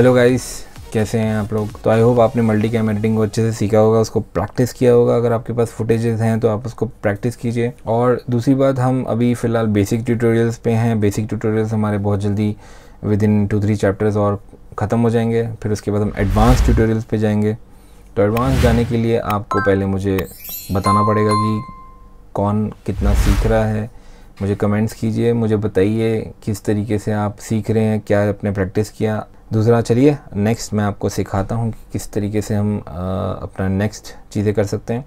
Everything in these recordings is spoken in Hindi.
हेलो गाइस कैसे हैं आप लोग तो आई होप आपने मल्टी कैम एडिटिंग को अच्छे से सीखा होगा उसको प्रैक्टिस किया होगा अगर आपके पास फुटेजेस हैं तो आप उसको प्रैक्टिस कीजिए और दूसरी बात हम अभी फ़िलहाल बेसिक ट्यूटोरियल्स पे हैं बेसिक ट्यूटोरियल्स हमारे बहुत जल्दी within two three chapters और ख़त्म हो जाएंगे फिर उसके बाद हम एडवांस ट्यूटोरियल्स पर जाएंगे तो एडवांस जाने के लिए आपको पहले मुझे बताना पड़ेगा कि कौन कितना सीख रहा है मुझे कमेंट्स कीजिए मुझे बताइए किस तरीके से आप सीख रहे हैं क्या आपने प्रैक्टिस किया दूसरा चलिए नेक्स्ट मैं आपको सिखाता हूँ कि किस तरीके से हम आ, अपना नेक्स्ट चीज़ें कर सकते हैं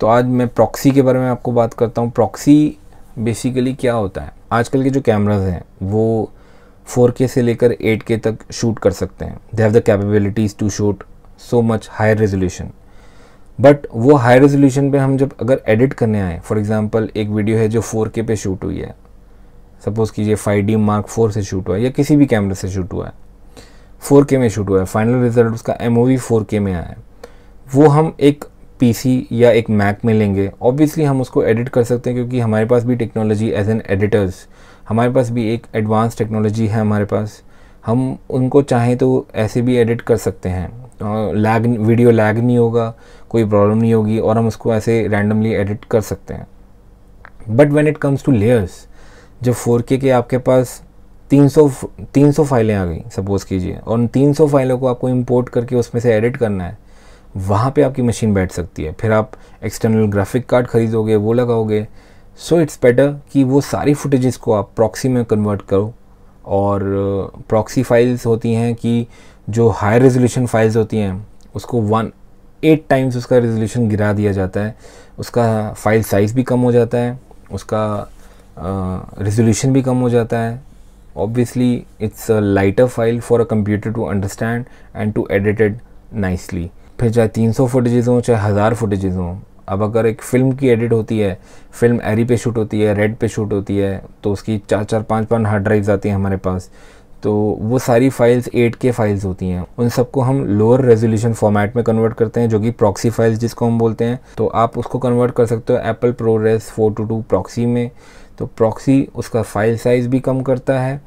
तो आज मैं प्रॉक्सी के बारे में आपको बात करता हूँ प्रॉक्सी बेसिकली क्या होता है आजकल के जो कैमराज हैं वो 4K से लेकर 8K तक शूट कर सकते हैं they have the capabilities to shoot so much higher resolution but वो हाई रेजोल्यूशन पे हम जब अगर एडिट करने आए फॉर एग्जांपल एक वीडियो है जो 4K पे शूट हुई है सपोज़ कीजिए फाइव डी मार्क फोर से शूट हुआ है या किसी भी कैमरे से शूट हुआ है फोर के में शूट हुआ है फाइनल रिजल्ट उसका M O V four K में आया है वो हम एक पी सी या एक मैक में लेंगे ऑब्वियसली हम उसको एडिट कर सकते हैं क्योंकि हमारे पास भी टेक्नोलॉजी एज एन एडिटर्स हमारे पास भी एक एडवांस टेक्नोलॉजी है हमारे पास हम उनको चाहें तो ऐसे भी एडिट कर सकते हैं लैग वीडियो लैग नहीं होगा कोई प्रॉब्लम नहीं होगी और हम उसको ऐसे रैंडमली एडिट कर सकते हैं but when it comes to layers जब फोर के के आपके पास 300 300 फाइलें आ गई सपोज़ कीजिए और उन तीन फाइलों को आपको इंपोर्ट करके उसमें से एडिट करना है वहाँ पे आपकी मशीन बैठ सकती है फिर आप एक्सटर्नल ग्राफिक कार्ड खरीदोगे वो लगाओगे सो इट्स बेटर कि वो सारी फुटेजेस को आप प्रॉक्सी में कन्वर्ट करो और प्रॉक्सी uh, फाइल्स होती हैं कि जो हाई रेजोल्यूशन फाइल्स होती हैं उसको वन एट टाइम्स उसका रेजोल्यूशन गिरा दिया जाता है उसका फाइल साइज़ भी कम हो जाता है उसका रिजोल्यूशन भी कम हो जाता है obviously it's a lighter file for a computer to understand and to edited nicely फिर चाहे 300 फुटेजेज हों चाहे हज़ार फुटेजेज हों अब अगर एक फ़िल्म की एडिट होती है फिल्म एरी पे शूट होती है रेड पे शूट होती है तो उसकी चार चार पाँच पाँच हार्ड ड्राइव्स आती हैं हमारे पास तो वो सारी फाइल्स 8K फाइल्स होती हैं उन सबको हम लोअर रेजोल्यूशन फॉर्मेट में कन्वर्ट करते हैं जो कि प्रॉक्सी फाइल्स जिसको हम बोलते हैं तो आप उसको कन्वर्ट कर सकते हो Apple ProRes four two two proxy में तो प्रॉक्सी उसका फाइल साइज़ भी कम करता है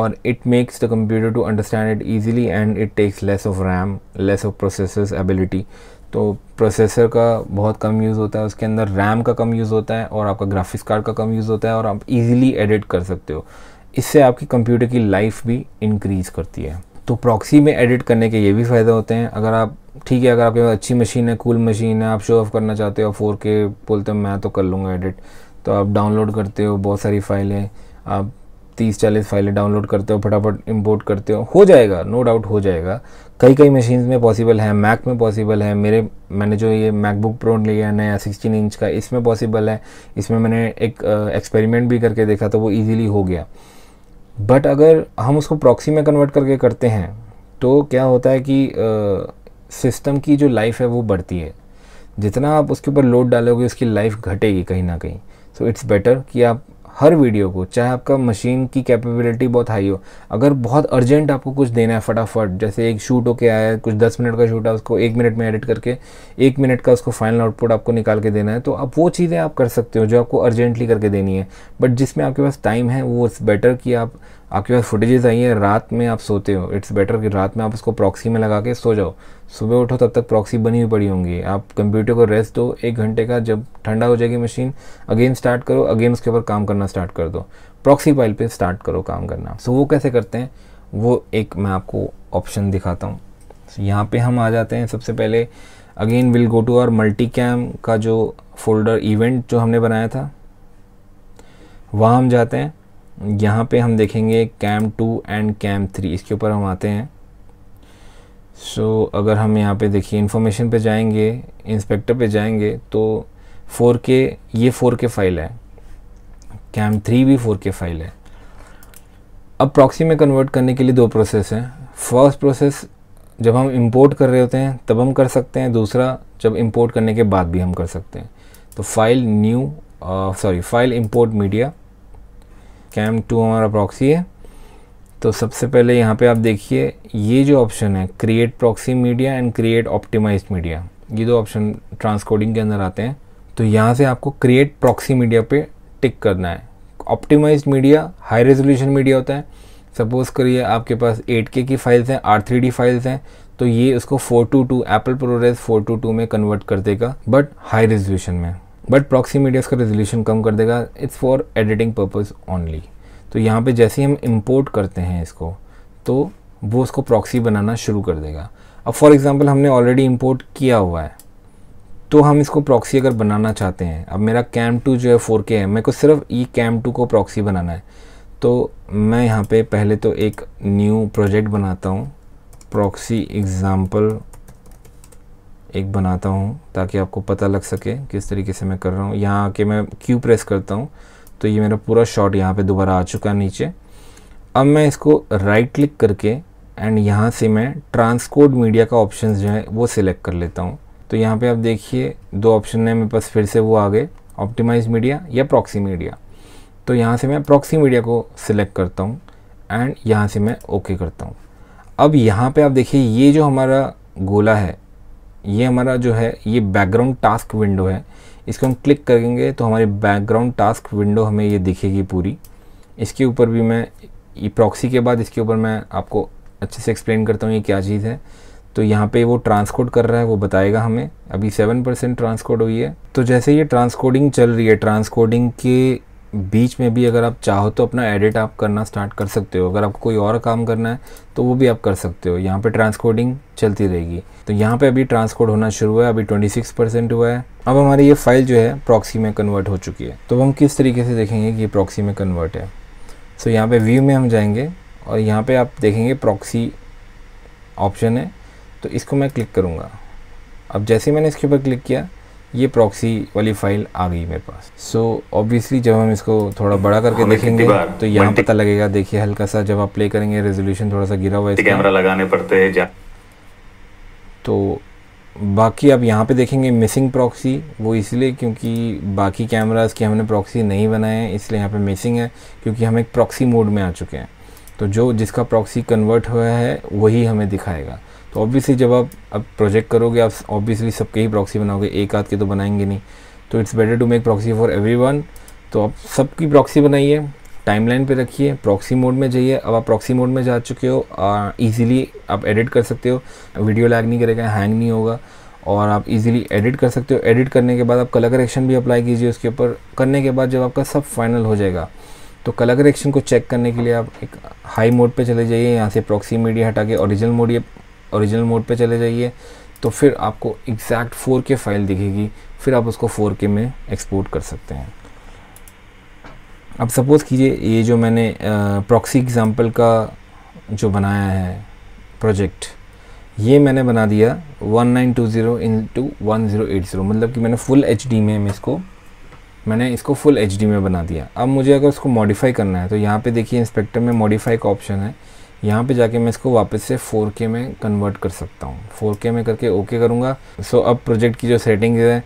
और it makes the computer to understand it easily and it takes less of RAM less of processors ability तो प्रोसेसर का बहुत कम यूज़ होता है उसके अंदर रैम का कम यूज़ होता है और आपका ग्राफिक्स कार्ड का कम यूज़ होता है और आप इजीली एडिट कर सकते हो इससे आपकी कंप्यूटर की लाइफ भी इंक्रीज़ करती है तो प्रॉक्सी में एडिट करने के ये भी फ़ायदे होते हैं अगर आप ठीक है अगर आपके पास अच्छी मशीन है कूल मशीन है आप शो ऑफ करना चाहते हो फोर के बोलते हो मैं तो कर लूँगा एडिट तो आप डाउनलोड करते हो बहुत सारी फाइलें आप तीस चालीस फाइलें डाउनलोड करते हो फटाफट इंपोर्ट करते हो हो जाएगा नो no डाउट हो जाएगा कई कई मशीन्स में पॉसिबल है मैक में पॉसिबल है मेरे मैंने जो ये मैकबुक प्रो लिया है नया सिक्सटीन इंच का इसमें पॉसिबल है इसमें मैंने एक एक्सपेरिमेंट भी करके देखा तो वो ईजिली हो गया बट अगर हम उसको प्रॉक्सी में कन्वर्ट करके करते हैं तो क्या होता है कि सिस्टम की जो लाइफ है वो बढ़ती है जितना आप उसके ऊपर लोड डालोगे उसकी लाइफ घटेगी कहीं ना कहीं सो इट्स बेटर कि आप हर वीडियो को चाहे आपका मशीन की कैपेबिलिटी बहुत हाई हो अगर बहुत अर्जेंट आपको कुछ देना है फटाफट जैसे एक शूट होके आया है कुछ दस मिनट का शूट है उसको एक मिनट में एडिट करके एक मिनट का उसको फाइनल आउटपुट आपको निकाल के देना है तो आप वो चीज़ें आप कर सकते हो जो आपको अर्जेंटली करके देनी है बट जिसमें आपके पास टाइम है वो बेटर कि आप आपके पास फुटेजेस आई हैं रात में आप सोते हो इट्स बेटर कि रात में आप उसको प्रॉक्सी में लगा के सो जाओ सुबह उठो तब तक प्रॉक्सी बनी हुई पड़ी होंगी आप कंप्यूटर को रेस्ट दो एक घंटे का जब ठंडा हो जाएगी मशीन अगेन स्टार्ट करो अगेन उसके ऊपर काम करना स्टार्ट कर दो प्रॉक्सी फाइल पे स्टार्ट करो काम करना सो so, वो कैसे करते हैं वो एक मैं आपको ऑप्शन दिखाता हूँ so, यहाँ पे हम आ जाते हैं सबसे पहले again will go to our multi cam का जो फोल्डर इवेंट जो हमने बनाया था वहाँ हम जाते हैं यहाँ पे हम देखेंगे cam two and cam three इसके ऊपर हम आते हैं सो so, अगर हम यहाँ पे देखिए इन्फॉर्मेशन पे जाएंगे इंस्पेक्टर पे जाएंगे तो 4K ये 4K फाइल है कैम थ्री भी 4K फाइल है अब प्रॉक्सी में कन्वर्ट करने के लिए दो प्रोसेस हैं फर्स्ट प्रोसेस जब हम इंपोर्ट कर रहे होते हैं तब हम कर सकते हैं दूसरा जब इंपोर्ट करने के बाद भी हम कर सकते हैं तो file new sorry file import media cam two हमारा प्रॉक्सी है तो सबसे पहले यहाँ पे आप देखिए ये जो ऑप्शन है create proxy media and create optimise media ये दो ऑप्शन ट्रांसकोडिंग के अंदर आते हैं तो यहाँ से आपको क्रिएट प्रॉक्सी मीडिया पे टिक करना है optimise media high resolution media होता है सपोज़ करिए आपके पास 8K की फाइल्स हैं आर थ्री फाइल्स हैं तो ये उसको four two two Apple ProRes four two two में कन्वर्ट कर देगा बट हाई रेजोल्यूशन में बट प्रॉक्सी मीडिया उसका रेजोल्यूशन कम कर देगा it's for editing purpose only तो यहाँ पे जैसे ही हम इम्पोर्ट करते हैं इसको तो वो उसको प्रॉक्सी बनाना शुरू कर देगा अब फॉर एग्ज़ाम्पल हमने ऑलरेडी इम्पोर्ट किया हुआ है तो हम इसको प्रॉक्सी अगर बनाना चाहते हैं अब मेरा कैम टू जो है फोर के है मेरे को सिर्फ ई कैम टू को प्रॉक्सी बनाना है तो मैं यहाँ पे पहले तो एक न्यू प्रोजेक्ट बनाता हूँ प्रॉक्सी एग्ज़ाम्पल एक बनाता हूँ ताकि आपको पता लग सके किस तरीके से मैं कर रहा हूँ यहाँ आके मैं क्यू प्रेस करता हूँ तो ये मेरा पूरा शॉट यहाँ पे दोबारा आ चुका है नीचे अब मैं इसको राइट क्लिक करके एंड यहाँ से मैं ट्रांसकोड मीडिया का ऑप्शन जो है वो सिलेक्ट कर लेता हूँ तो यहाँ पे आप देखिए दो ऑप्शन है मेरे पास फिर से वो आ गए ऑप्टिमाइज मीडिया या प्रॉक्सी मीडिया तो यहाँ से मैं प्रॉक्सी मीडिया को सिलेक्ट करता हूँ एंड यहाँ से मैं ओके okay करता हूँ अब यहाँ पे आप देखिए ये जो हमारा गोला है ये हमारा जो है ये बैकग्राउंड टास्क विंडो है इसको हम क्लिक करेंगे तो हमारी बैकग्राउंड टास्क विंडो हमें ये दिखेगी पूरी इसके ऊपर भी मैं प्रॉक्सी के बाद इसके ऊपर मैं आपको अच्छे से एक्सप्लेन करता हूँ ये क्या चीज़ है तो यहाँ पे वो ट्रांसकोड कर रहा है वो बताएगा हमें अभी सेवन परसेंट ट्रांसकोड हुई है तो जैसे ये ट्रांसकोडिंग चल रही है ट्रांसकोडिंग के बीच में भी अगर आप चाहो तो अपना एडिट आप करना स्टार्ट कर सकते हो अगर आपको कोई और काम करना है तो वो भी आप कर सकते हो यहाँ पे ट्रांसकोडिंग चलती रहेगी तो यहाँ पे अभी ट्रांसकोड होना शुरू हुआ है अभी 26 परसेंट हुआ है अब हमारी ये फाइल जो है प्रॉक्सी में कन्वर्ट हो चुकी है तो हम किस तरीके से देखेंगे कि ये प्रॉक्सी में कन्वर्ट है सो यहाँ पर व्यू में हम जाएंगे और यहाँ पर आप देखेंगे प्रॉक्सी ऑप्शन है तो इसको मैं क्लिक करूँगा अब जैसे मैंने इसके ऊपर क्लिक किया ये प्रॉक्सी वाली फाइल आ गई मेरे पास सो so, ऑब्वियसली जब हम इसको थोड़ा बड़ा करके देखेंगे तो यहाँ पता लगेगा देखिए हल्का सा जब आप प्ले करेंगे रेजोल्यूशन थोड़ा सा गिरा हुआ है कैमरा लगाने पड़ते हैं तो बाकी आप यहाँ पे देखेंगे मिसिंग प्रॉक्सी वो इसलिए क्योंकि बाकी कैमराज की हमने प्रॉक्सी नहीं बनाए हैं इसलिए यहाँ पे मिसिंग है क्योंकि हम एक प्रॉक्सी मोड में आ चुके हैं तो जो जिसका प्रॉक्सी कन्वर्ट हुआ है वही हमें दिखाएगा तो ऑब्वियसली जब आप अब प्रोजेक्ट करोगे आप ऑब्वियसली सबके ही प्रॉक्सी बनाओगे एक आध के तो बनाएंगे नहीं तो it's better to make proxy for every तो आप सबकी प्रॉक्सी बनाइए टाइमलाइन पे रखिए प्रॉक्सी मोड में जाइए अब आप प्रॉक्सी मोड में जा चुके हो इजीली आप एडिट कर सकते हो वीडियो लैग नहीं करेगा हैंग नहीं होगा और आप इजीली एडिट कर सकते हो एडिट करने के बाद आप कलर करेक्शन भी अप्लाई कीजिए उसके ऊपर करने के बाद जब आपका सब फाइनल हो जाएगा तो कलर करेक्शन को चेक करने के लिए आप एक हाई मोड पे चले जाइए यहाँ से प्रॉक्सी मीडिया हटा के ओरिजिनल मोड ओरिजिनल मोड पे चले जाइए तो फिर आपको एग्जैक्ट फोर के फाइल दिखेगी फिर आप उसको फोर के में एक्सपोर्ट कर सकते हैं अब सपोज़ कीजिए ये जो मैंने प्रॉक्सी एग्ज़ाम्पल का जो बनाया है प्रोजेक्ट ये मैंने बना दिया 1920 इनटू 1080 मतलब कि मैंने फुल एच में मैं इसको मैंने इसको फुल एच में बना दिया अब मुझे अगर उसको मॉडिफाई करना है तो यहाँ पे देखिए इंस्पेक्टर में मॉडिफाई का ऑप्शन है यहाँ पे जाके मैं इसको वापस से 4K में कन्वर्ट कर सकता हूँ 4K में करके ओके okay करूँगा सो so, अब प्रोजेक्ट की जो सेटिंग्स है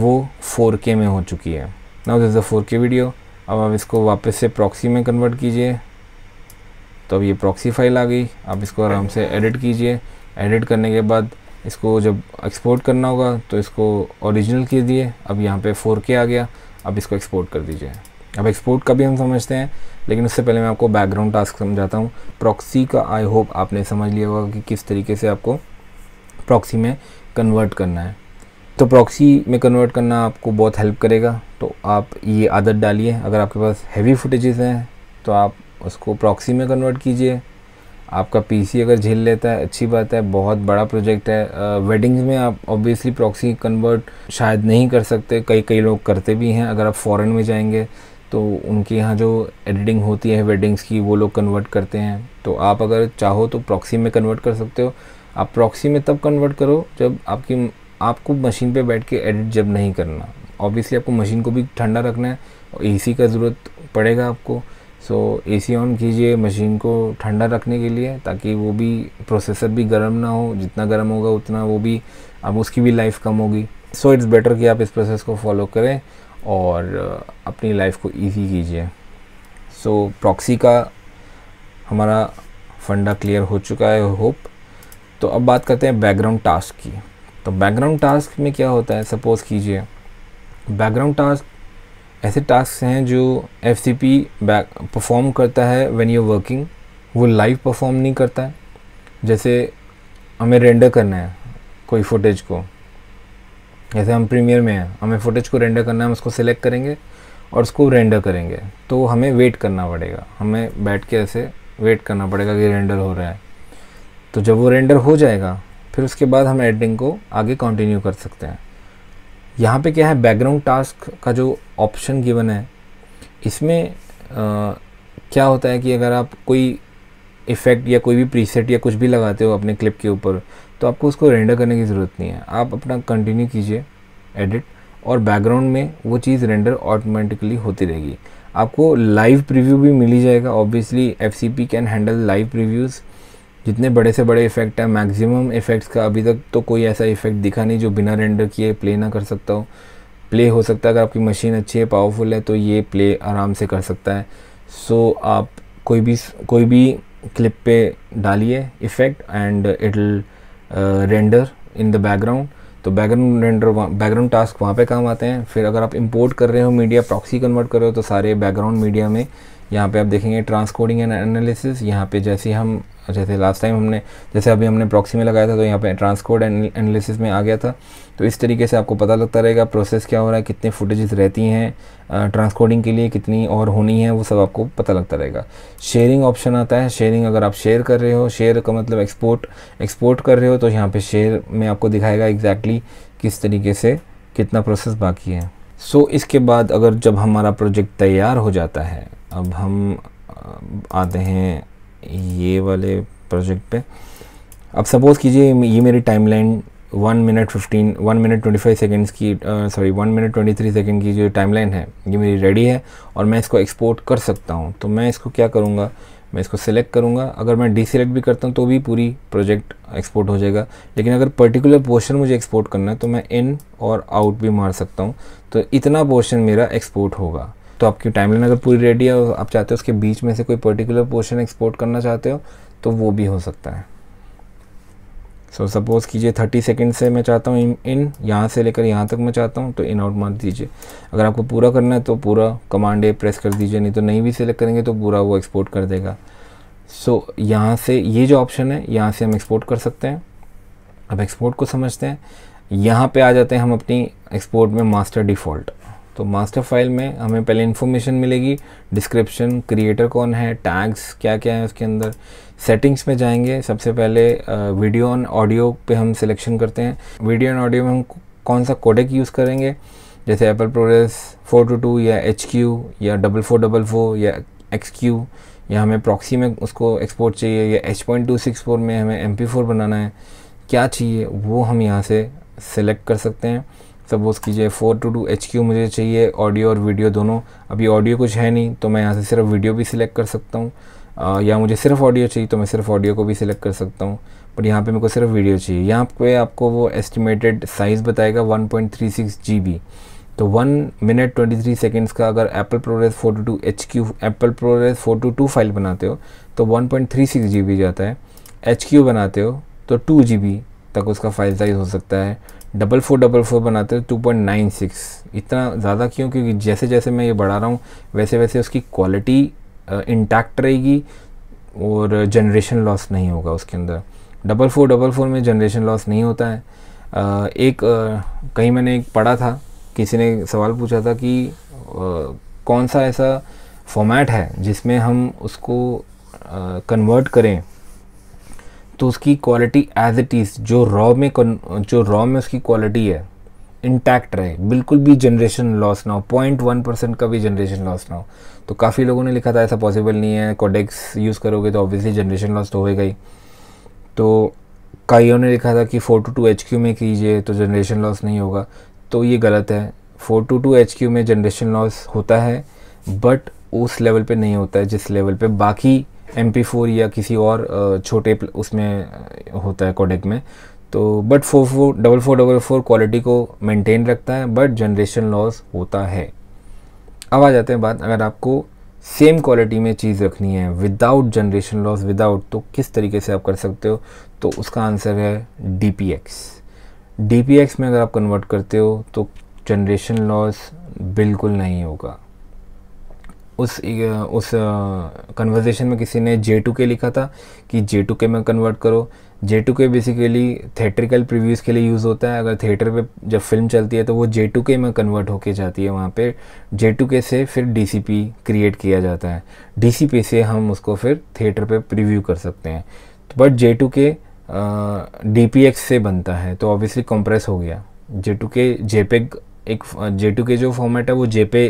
वो 4K में हो चुकी है now this the 4K video अब आप इसको वापस से प्रॉक्सी में कन्वर्ट कीजिए तो अब ये प्रॉक्सी फाइल आ गई आप इसको आराम से एडिट कीजिए एडिट करने के बाद इसको जब एक्सपोर्ट करना होगा तो इसको ओरिजिनल कीजिए अब यहाँ पर फोर आ गया अब इसको एक्सपोर्ट कर दीजिए अब एक्सपोर्ट का भी हम समझते हैं लेकिन उससे पहले मैं आपको बैकग्राउंड टास्क समझाता हूँ प्रॉक्सी का आई होप आपने समझ लिया होगा कि किस तरीके से आपको प्रॉक्सी में कन्वर्ट करना है तो प्रॉक्सी में कन्वर्ट करना आपको बहुत हेल्प करेगा तो आप ये आदत डालिए अगर आपके पास हैवी फुटेजेस हैं तो आप उसको प्रॉक्सी में कन्वर्ट कीजिए आपका पीसी अगर झेल लेता है अच्छी बात है बहुत बड़ा प्रोजेक्ट है वेडिंग्स में आप ऑब्वियसली प्रॉक्सी कन्वर्ट शायद नहीं कर सकते कई कई लोग करते भी हैं अगर आप फॉरेन में जाएंगे तो उनके यहाँ जो एडिटिंग होती है वेडिंग्स की वो लोग कन्वर्ट करते हैं तो आप अगर चाहो तो प्रॉक्सी में कन्वर्ट कर सकते हो आप प्रॉक्सी में तब कन्वर्ट करो जब आपकी आपको मशीन पे बैठ के एडिट जब नहीं करना ऑब्वियसली आपको मशीन को भी ठंडा रखना है और एसी का ज़रूरत पड़ेगा आपको सो ए सी ऑन कीजिए मशीन को ठंडा रखने के लिए ताकि वो भी प्रोसेसर भी गर्म ना हो जितना गर्म होगा उतना वो भी अब उसकी भी लाइफ कम होगी सो इट्स बेटर कि आप इस प्रोसेस को फॉलो करें और अपनी लाइफ को ईजी कीजिए सो प्रॉक्सी का हमारा फंडा क्लियर हो चुका है होप तो अब बात करते हैं बैकग्राउंड टास्क की तो बैकग्राउंड टास्क में क्या होता है सपोज़ कीजिए बैकग्राउंड टास्क ऐसे टास्क हैं जो F C P back perform करता है व्हेन यू वर्किंग वो लाइव परफॉर्म नहीं करता है जैसे हमें रेंडर करना है कोई फुटेज को जैसे हम प्रीमियर में हैं हमें फुटेज को रेंडर करना है हम उसको सिलेक्ट करेंगे और उसको रेंडर करेंगे तो हमें वेट करना पड़ेगा हमें बैठ के ऐसे वेट करना पड़ेगा कि रेंडर हो रहा है तो जब वो रेंडर हो जाएगा फिर उसके बाद हम एडिटिंग को आगे कंटिन्यू कर सकते हैं यहाँ पे क्या है बैकग्राउंड टास्क का जो ऑप्शन गिवन है इसमें आ, क्या होता है कि अगर आप कोई इफ़ेक्ट या कोई भी प्रीसेट या कुछ भी लगाते हो अपने क्लिप के ऊपर तो आपको उसको रेंडर करने की ज़रूरत नहीं है आप अपना कंटिन्यू कीजिए एडिट और बैकग्राउंड में वो चीज़ रेंडर ऑटोमेटिकली होती रहेगी आपको लाइव प्रीव्यू भी मिल ही जाएगा obviously F C P can handle live previews जितने बड़े से बड़े इफ़ेक्ट हैं मैक्सिमम इफ़ेक्ट्स का अभी तक तो कोई ऐसा इफ़ेक्ट दिखा नहीं जो बिना रेंडर किए प्ले ना कर सकता हो प्ले हो सकता है अगर आपकी मशीन अच्छी है पावरफुल है तो ये प्ले आराम से कर सकता है सो so, आप कोई भी कोई भी क्लिप पे डालिए effect and it render in the background तो बैकग्राउंड रेंडर बैकग्राउंड टास्क वहाँ पे काम आते हैं फिर अगर आप इंपोर्ट कर रहे हो मीडिया प्रॉक्सी कन्वर्ट कर रहे हो तो सारे बैकग्राउंड मीडिया में यहाँ पे आप देखेंगे ट्रांसकोडिंग एंड एनालिसिस यहाँ पे जैसे हम जैसे लास्ट टाइम हमने जैसे अभी हमने प्रॉक्सी में लगाया था तो यहाँ पे ट्रांसकोड एनालिसिस में आ गया था तो इस तरीके से आपको पता लगता रहेगा प्रोसेस क्या हो रहा है कितने फुटेजेस रहती हैं ट्रांसकोडिंग के लिए कितनी और होनी है वो सब आपको पता लगता रहेगा शेयरिंग ऑप्शन आता है शेयरिंग अगर आप शेयर कर रहे हो शेयर का मतलब एक्सपोर्ट एक्सपोर्ट कर रहे हो तो यहाँ पर शेयर में आपको दिखाएगा एग्जैक्टली किस तरीके से कितना प्रोसेस बाकी है सो so, इसके बाद अगर जब हमारा प्रोजेक्ट तैयार हो जाता है अब हम आते हैं ये वाले प्रोजेक्ट पे अब सपोज़ कीजिए ये मेरी timeline one minute fifteen one minute twenty five seconds की sorry one minute twenty three second की जो टाइमलाइन है ये मेरी रेडी है और मैं इसको एक्सपोर्ट कर सकता हूँ तो मैं इसको क्या करूँगा मैं इसको सिलेक्ट करूँगा अगर मैं डी सिलेक्ट भी करता हूँ तो भी पूरी प्रोजेक्ट एक्सपोर्ट हो जाएगा लेकिन अगर पर्टिकुलर पोर्शन मुझे एक्सपोर्ट करना है तो मैं इन और आउट भी मार सकता हूँ तो इतना पोर्शन मेरा एक्सपोर्ट होगा तो आपकी टाइमलाइन अगर पूरी रेडी है और आप चाहते हो उसके बीच में से कोई पर्टिकुलर पोर्शन एक्सपोर्ट करना चाहते हो तो वो भी हो सकता है सो सपोज़ कीजिए थर्टी सेकेंड से मैं चाहता हूँ इन इन यहाँ से लेकर यहाँ तक मैं चाहता हूँ तो इन आउट मार दीजिए अगर आपको पूरा करना है तो पूरा कमांड ए प्रेस कर दीजिए नहीं तो नहीं भी सिलेक्ट करेंगे तो पूरा वो एक्सपोर्ट कर देगा सो so, यहाँ से ये जो ऑप्शन है यहाँ से हम एक्सपोर्ट कर सकते हैं अब एक्सपोर्ट को समझते हैं यहाँ पे आ जाते हैं हम अपनी एक्सपोर्ट में मास्टर डिफ़ॉल्ट तो मास्टर फाइल में हमें पहले इन्फॉर्मेशन मिलेगी डिस्क्रिप्शन क्रिएटर कौन है टैग्स क्या क्या है उसके अंदर सेटिंग्स में जाएंगे सबसे पहले वीडियो ऑन ऑडियो पे हम सिलेक्शन करते हैं वीडियो एंड ऑडियो में हम कौन सा कोडेक यूज़ करेंगे जैसे Apple ProRes four two two या एच क्यू या डबल फोर डबल फोर या एक्स क्यू या हमें प्रॉक्सी में उसको एक्सपोर्ट चाहिए या H point two six four में हमें एम पी फोर बनाना है क्या चाहिए वो हम यहाँ से सेलेक्ट कर सकते हैं सपोज़ कीजिए four two two H Q मुझे चाहिए ऑडियो और वीडियो दोनों अभी ऑडियो कुछ है नहीं तो मैं यहाँ से सिर्फ वीडियो भी सिलेक्ट कर सकता हूँ या मुझे सिर्फ ऑडियो चाहिए तो मैं सिर्फ ऑडियो को भी सिलेक्ट कर सकता हूँ बट यहाँ पे मेरे को सिर्फ वीडियो चाहिए यहाँ पे आपको वो एस्टिमेटेड साइज़ बताएगा 1.36 पॉइंट तो one minute twenty three seconds का अगर Apple ProRes four two two H Q Apple ProRes four two two file बनाते हो तो one point three six G B जाता है एच क्यू बनाते हो तो टू जी बी तक उसका फाइल साइज़ हो सकता है डबल फोर डबल फोर बनाते हैं टू पॉइंट नाइन सिक्स इतना ज़्यादा क्यों क्योंकि जैसे जैसे मैं ये बढ़ा रहा हूँ वैसे वैसे उसकी क्वालिटी इंटैक्ट रहेगी और जनरेशन लॉस नहीं होगा उसके अंदर डबल फोर डबल फोर में जनरेशन लॉस नहीं होता है आ, एक आ, कहीं मैंने एक पढ़ा था किसी ने सवाल पूछा था कि आ, कौन सा ऐसा फॉर्मेट है जिसमें हम उसको कन्वर्ट करें तो उसकी क्वालिटी एज इट इज़ जो रॉ में जो रॉ में उसकी क्वालिटी है इंटैक्ट रहे बिल्कुल भी जनरेशन लॉस ना हो पॉइंट वन परसेंट का भी जनरेशन लॉस ना हो तो काफ़ी लोगों ने लिखा था ऐसा पॉसिबल नहीं है कोडेक्स यूज़ करोगे तो ऑब्वियसली जनरेशन लॉस तो होएगा ही तो काइयों ने लिखा था कि four two two H Q में कीजिए तो जनरेशन लॉस नहीं होगा तो ये गलत है four two two H Q में जनरेशन लॉस होता है बट उस लेवल पे नहीं होता है जिस लेवल पे बाकी एम या किसी और छोटे उसमें होता है कोडेक में तो but four four double four double four quality को मेंटेन रखता है बट जनरेशन लॉस होता है अब आ जाते हैं बात अगर आपको सेम क्वालिटी में चीज़ रखनी है विदाउट जनरेशन लॉस विदाउट तो किस तरीके से आप कर सकते हो तो उसका आंसर है D P X D P X में अगर आप कन्वर्ट करते हो तो जनरेशन लॉस बिल्कुल नहीं होगा उस उस कन्वर्जेशन में किसी ने जे टू के लिखा था कि जे टू के में कन्वर्ट करो J two K basically theatrical previews के लिए यूज़ होता है अगर थिएटर पे जब फिल्म चलती है तो वो जे टू के में कन्वर्ट होके जाती है वहाँ पे जे टू के से फिर डी सी पी क्रिएट किया जाता है डी सी पी से हम उसको फिर थिएटर पर प्रिव्यू कर सकते हैं but J two K D P X से बनता है तो ऑब्वियसली कंप्रेस हो गया जे टू के जेपेग एक जे टू के जो फॉर्मेट है वो जे पे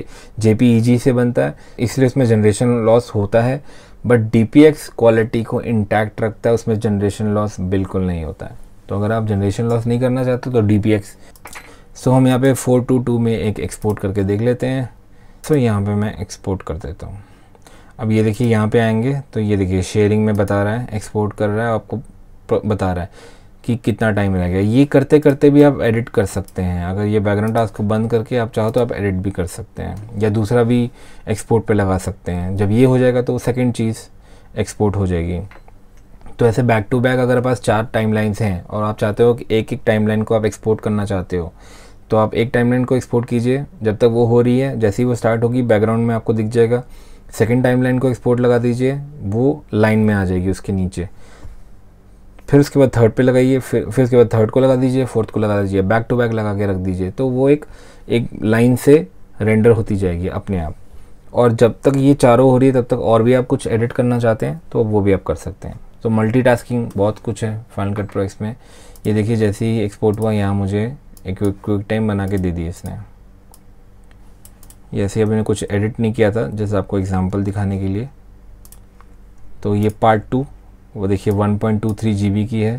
जे पी से बनता है इसलिए उसमें जनरेशन लॉस होता है but D P X quality को इंटैक्ट रखता है उसमें जनरेशन लॉस बिल्कुल नहीं होता है तो अगर आप जनरेशन लॉस नहीं करना चाहते तो डी पी एक्स सो हम यहाँ पे टू में एक एक्सपोर्ट करके देख लेते हैं सो so, यहाँ पे मैं एक्सपोर्ट कर देता हूँ अब ये देखिए यहाँ पे आएंगे तो ये देखिए शेयरिंग में बता रहा है एक्सपोर्ट कर रहा है आपको बता रहा है कि कितना टाइम रह गया ये करते करते भी आप एडिट कर सकते हैं अगर ये बैकग्राउंड टास्क को बंद करके आप चाहो तो आप एडिट भी कर सकते हैं या दूसरा भी एक्सपोर्ट पे लगा सकते हैं जब ये हो जाएगा तो सेकंड चीज़ एक्सपोर्ट हो जाएगी तो ऐसे बैक टू बैक अगर पास चार टाइम हैं और आप चाहते हो कि एक एक टाइम को आप एक्सपोर्ट करना चाहते हो तो आप एक टाइम को एक्सपोर्ट कीजिए जब तक वो हो रही है जैसे ही वो स्टार्ट होगी बैकग्राउंड में आपको दिख जाएगा सेकेंड टाइम को एक्सपोर्ट लगा दीजिए वो लाइन में आ जाएगी उसके नीचे फिर उसके बाद थर्ड पे लगाइए फिर फिर उसके बाद थर्ड को लगा दीजिए फोर्थ को लगा दीजिए बैक टू बैक लगा के रख दीजिए तो वो एक एक लाइन से रेंडर होती जाएगी अपने आप और जब तक ये चारों हो रही है तब तक और भी आप कुछ एडिट करना चाहते हैं तो वो भी आप कर सकते हैं तो मल्टी बहुत कुछ है फाइनल कट प्रो में ये देखिए जैसे ही एक्सपोर्ट हुआ यहाँ मुझे एक क्विक टाइम बना के दे दिए इसने जैसे अभी कुछ एडिट नहीं किया था जैसे आपको एग्जांपल दिखाने के लिए तो ये पार्ट टू वो देखिए 1.23 पॉइंट की है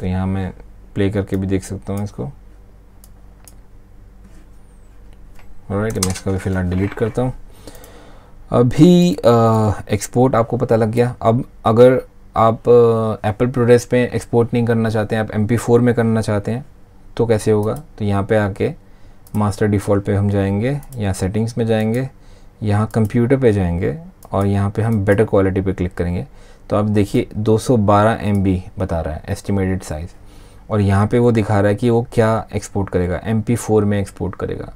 तो यहाँ मैं प्ले करके भी देख सकता हूँ इसको राइट मैं इसका भी फिलहाल डिलीट करता हूँ अभी एक्सपोर्ट आपको पता लग गया अब अगर आप एप्पल प्रोडक्ट्स पे एक्सपोर्ट नहीं करना चाहते हैं आप एम फोर में करना चाहते हैं तो कैसे होगा तो यहाँ पे आके मास्टर डिफ़ॉल्ट पे हम जाएंगे यहाँ सेटिंग्स में जाएंगे यहाँ कंप्यूटर पे जाएंगे और यहाँ पे हम बेटर क्वालिटी पे क्लिक करेंगे तो आप देखिए 212 सौ बता रहा है एस्टिमेटेड साइज़ और यहाँ पे वो दिखा रहा है कि वो क्या एक्सपोर्ट करेगा एम फोर में एक्सपोर्ट करेगा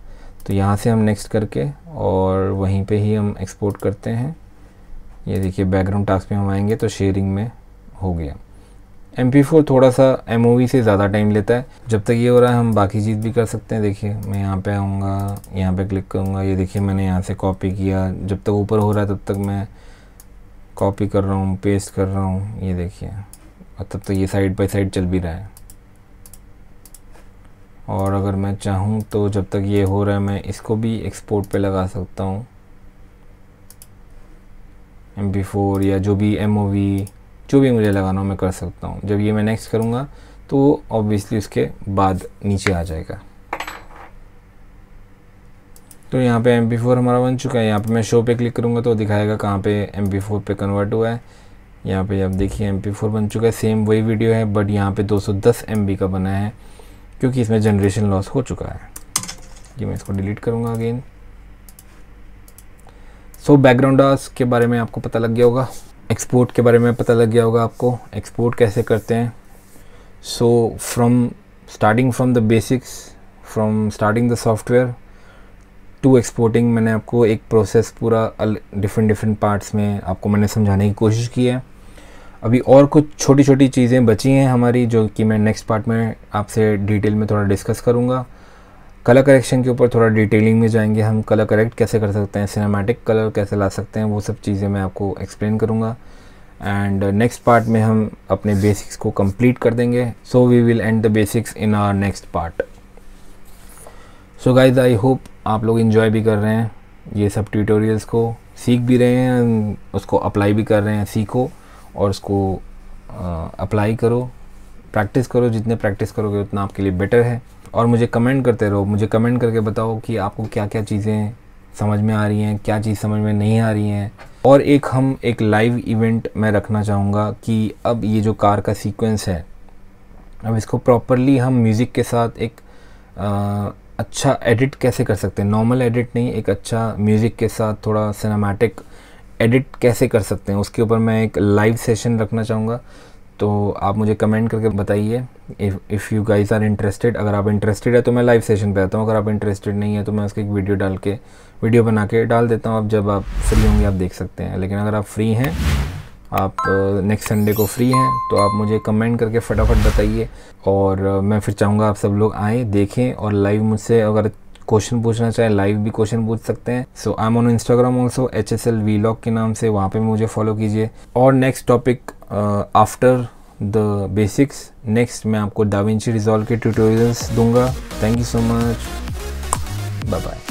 तो यहाँ से हम नेक्स्ट करके और वहीं पे ही हम एक्सपोर्ट करते हैं ये देखिए बैकग्राउंड टास्क में हम आएंगे तो शेयरिंग में हो गया एम फोर थोड़ा सा एम e से ज़्यादा टाइम लेता है जब तक ये हो रहा है हम बाकी चीज़ भी कर सकते हैं देखिए मैं यहाँ पर आऊँगा यहाँ पर क्लिक करूँगा ये देखिए मैंने यहाँ से कॉपी किया जब तक ऊपर हो रहा है तब तक मैं कॉपी कर रहा हूँ पेस्ट कर रहा हूँ ये देखिए और तब तो ये साइड बाय साइड चल भी रहा है और अगर मैं चाहूँ तो जब तक ये हो रहा है मैं इसको भी एक्सपोर्ट पे लगा सकता हूँ एम पी फोर या जो भी एम ओ वी जो भी मुझे लगाना हो मैं कर सकता हूँ जब ये मैं नेक्स्ट करूँगा तो ऑब्वियसली उसके बाद नीचे आ जाएगा तो यहाँ पे एम हमारा बन चुका है यहाँ पे मैं शो पे क्लिक करूँगा तो दिखाएगा कहाँ पे एम पे कन्वर्ट हुआ है यहाँ पे आप देखिए एम बन चुका है सेम वही वीडियो है बट यहाँ पे 210 एम का बना है क्योंकि इसमें जनरेशन लॉस हो चुका है ये मैं इसको डिलीट करूँगा अगेन सो बैकग्राउंड के बारे में आपको पता लग गया होगा एक्सपोर्ट के बारे में पता लग गया होगा आपको एक्सपोर्ट कैसे करते हैं so from starting from the basics from starting the software to exporting मैंने आपको एक प्रोसेस पूरा डिफरेंट डिफरेंट पार्ट्स में आपको मैंने समझाने की कोशिश की है अभी और कुछ छोटी छोटी चीज़ें बची हैं हमारी जो कि मैं नेक्स्ट पार्ट में आपसे डिटेल में थोड़ा डिस्कस करूँगा कलर करेक्शन के ऊपर थोड़ा डिटेलिंग में जाएंगे हम कलर करेक्ट कैसे कर सकते हैं सिनेमैटिक कलर कैसे ला सकते हैं वो सब चीज़ें मैं आपको एक्सप्लेन करूँगा एंड नेक्स्ट पार्ट में हम अपने बेसिक्स को कंप्लीट कर देंगे so we will end the basics in our next part so guys I hope आप लोग इन्जॉय भी कर रहे हैं ये सब ट्यूटोरियल्स को सीख भी रहे हैं उसको अप्लाई भी कर रहे हैं सीखो और उसको अप्लाई करो प्रैक्टिस करो जितने प्रैक्टिस करोगे उतना आपके लिए बेटर है और मुझे कमेंट करते रहो मुझे कमेंट करके बताओ कि आपको क्या क्या चीज़ें समझ में आ रही हैं क्या चीज़ समझ में नहीं आ रही हैं और एक हम एक लाइव इवेंट मैं रखना चाहूँगा कि अब ये जो कार का सीक्वेंस है अब इसको प्रॉपरली हम म्यूज़िक के साथ एक अच्छा एडिट कैसे कर सकते हैं नॉर्मल एडिट नहीं एक अच्छा म्यूज़िक के साथ थोड़ा सिनेमैटिक एडिट कैसे कर सकते हैं उसके ऊपर मैं एक लाइव सेशन रखना चाहूँगा तो आप मुझे कमेंट करके बताइए if you guys are interested अगर आप इंटरेस्टेड है तो मैं लाइव सेशन पे आता हूँ अगर आप इंटरेस्टेड नहीं है तो मैं उसकी एक वीडियो डाल के वीडियो बना के डाल देता हूँ आप जब आप फ्री होंगे आप देख सकते हैं लेकिन अगर आप फ्री हैं आप नेक्स्ट संडे को फ्री हैं तो आप मुझे कमेंट करके फटाफट बताइए और मैं फिर चाहूँगा आप सब लोग आए देखें और लाइव मुझसे अगर क्वेश्चन पूछना चाहे लाइव भी क्वेश्चन पूछ सकते हैं so I am on Instagram also H S L vlog के नाम से वहाँ पे मुझे फॉलो कीजिए और next topic after the basics next मैं आपको डाविंची रिजॉल्व के ट्यूटोरियल्स दूंगा thank you so much bye bye